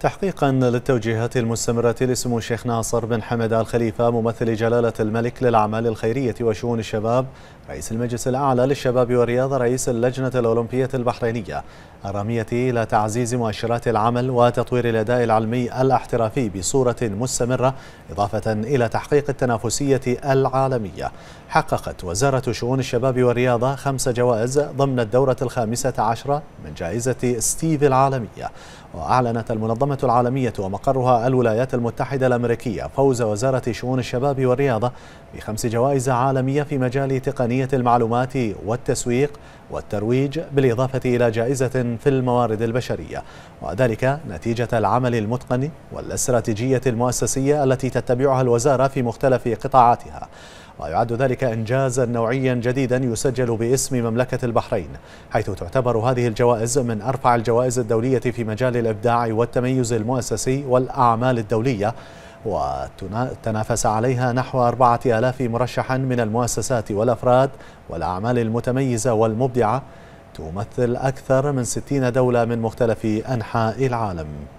تحقيقا للتوجيهات المستمرة لسمو الشيخ ناصر بن حمد آل خليفة ممثل جلالة الملك للأعمال الخيرية وشؤون الشباب رئيس المجلس الأعلى للشباب والرياضة رئيس اللجنة الأولمبية البحرينية الرامية إلى تعزيز مؤشرات العمل وتطوير الأداء العلمي الاحترافي بصورة مستمرة إضافة إلى تحقيق التنافسية العالمية حققت وزارة شؤون الشباب والرياضة خمس جوائز ضمن الدورة الخامسة عشرة من جائزة ستيف العالمية وأعلنت المنظمة المنظمة العالمية ومقرها الولايات المتحدة الأمريكية فوز وزارة شؤون الشباب والرياضة بخمس جوائز عالمية في مجال تقنية المعلومات والتسويق والترويج بالإضافة إلى جائزة في الموارد البشرية وذلك نتيجة العمل المتقن والاستراتيجية المؤسسية التي تتبعها الوزارة في مختلف قطاعاتها ويعد ذلك إنجازا نوعيا جديدا يسجل باسم مملكة البحرين حيث تعتبر هذه الجوائز من أرفع الجوائز الدولية في مجال الإبداع والتميز المؤسسي والأعمال الدولية وتنافس عليها نحو أربعة آلاف مرشحا من المؤسسات والأفراد والأعمال المتميزة والمبدعة تمثل أكثر من 60 دولة من مختلف أنحاء العالم